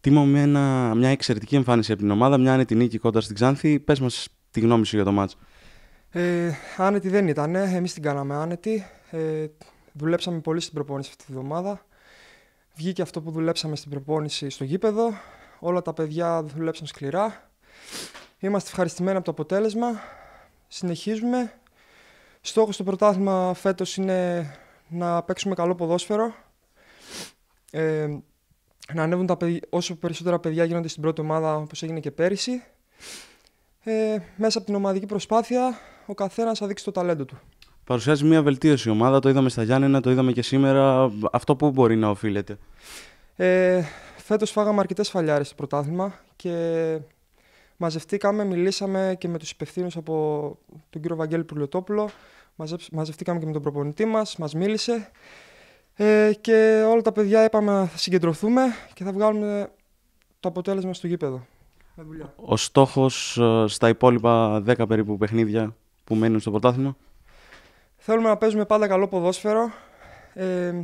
Τίμω ένα, μια εξαιρετική εμφάνιση από την ομάδα, μια άνετη νίκη κοντά στην Ξάνθη. Πες μας τη γνώμη σου για το μάτσο. Ε, άνετη δεν ήταν. Εμείς την κάναμε άνετη. Ε, δουλέψαμε πολύ στην προπόνηση αυτή τη βδομάδα. Βγήκε αυτό που δουλέψαμε στην προπόνηση στο γήπεδο. Όλα τα παιδιά δουλέψαν σκληρά. Είμαστε ευχαριστημένοι από το αποτέλεσμα. Συνεχίζουμε. Στόχος στο πρωτάθλημα φέτος είναι να παίξουμε καλό ποδόσφαιρο. Ε, να ανέβουν τα όσο περισσότερα παιδιά γίνονται στην πρώτη ομάδα όπως έγινε και πέρυσι. Ε, μέσα από την ομαδική προσπάθεια ο καθένας θα δείξει το ταλέντο του. Παρουσιάζει μια βελτίωση η ομάδα, το είδαμε στα Γιάννενα, το είδαμε και σήμερα. Αυτό που μπορεί να οφείλεται. Ε, φέτος φάγαμε αρκετές φαλιάρες στο πρωτάθλημα και μαζευτήκαμε, μιλήσαμε και με τους υπευθύνους από τον κύριο Βαγγέλη Πουρλιοτόπουλο. Μαζευτήκαμε και με τον προπονητή μας, μας μίλησε ε, και όλα τα παιδιά είπαμε να συγκεντρωθούμε και θα βγάλουμε το αποτέλεσμα στο γήπεδο. Ο στόχος ε, στα υπόλοιπα 10 περίπου παιχνίδια που μένουν στο πρωτάθλημα. Θέλουμε να παίζουμε πάντα καλό ποδόσφαιρο. Ε,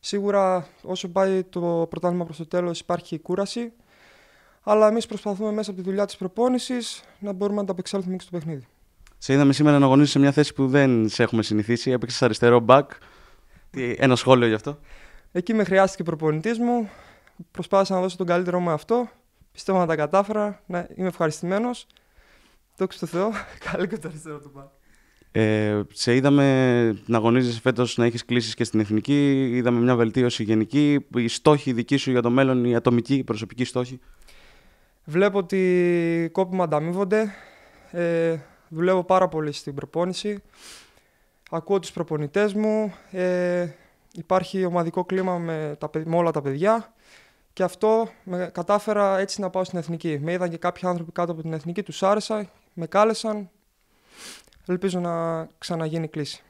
σίγουρα όσο πάει το πρωτάθλημα προς το τέλος υπάρχει κούραση. Αλλά εμείς προσπαθούμε μέσα από τη δουλειά της προπόνησης να μπορούμε να ανταπεξέλθουμε και στο παιχνίδι. Σε είδαμε σήμερα να αγωνίζεις σε μια θέση που δεν σε έχουμε συνηθίσει. Έπαιξες αριστερό back ένα σχόλιο γι' αυτό. Εκεί με χρειάστηκε προπονητής μου. Προσπάθησα να δώσω τον καλύτερό μου αυτό. Πιστεύω να τα κατάφερα. Να είμαι ευχαριστημένος. Δόξα τω Θεώ. Καλή αριστερό του πάνω. Ε, σε είδαμε να αγωνίζεσαι φέτος να έχεις κλήσει και στην εθνική. Είδαμε μια βελτίωση γενική. Οι στόχοι δικοί σου για το μέλλον, η ατομική, οι προσωπικοί στόχοι. Βλέπω ότι οι κόποι μου ανταμείβονται. Ε, δουλεύω πάρα πολύ στην προπόνηση. Ακούω τους προπονητές μου, ε, υπάρχει ομαδικό κλίμα με, τα, όλα τα παιδιά και αυτό κατάφερα έτσι να πάω στην Εθνική. Με είδαν και κάποιοι άνθρωποι κάτω από την Εθνική, τους άρεσαν, με κάλεσαν. Ελπίζω να ξαναγίνει κλίση.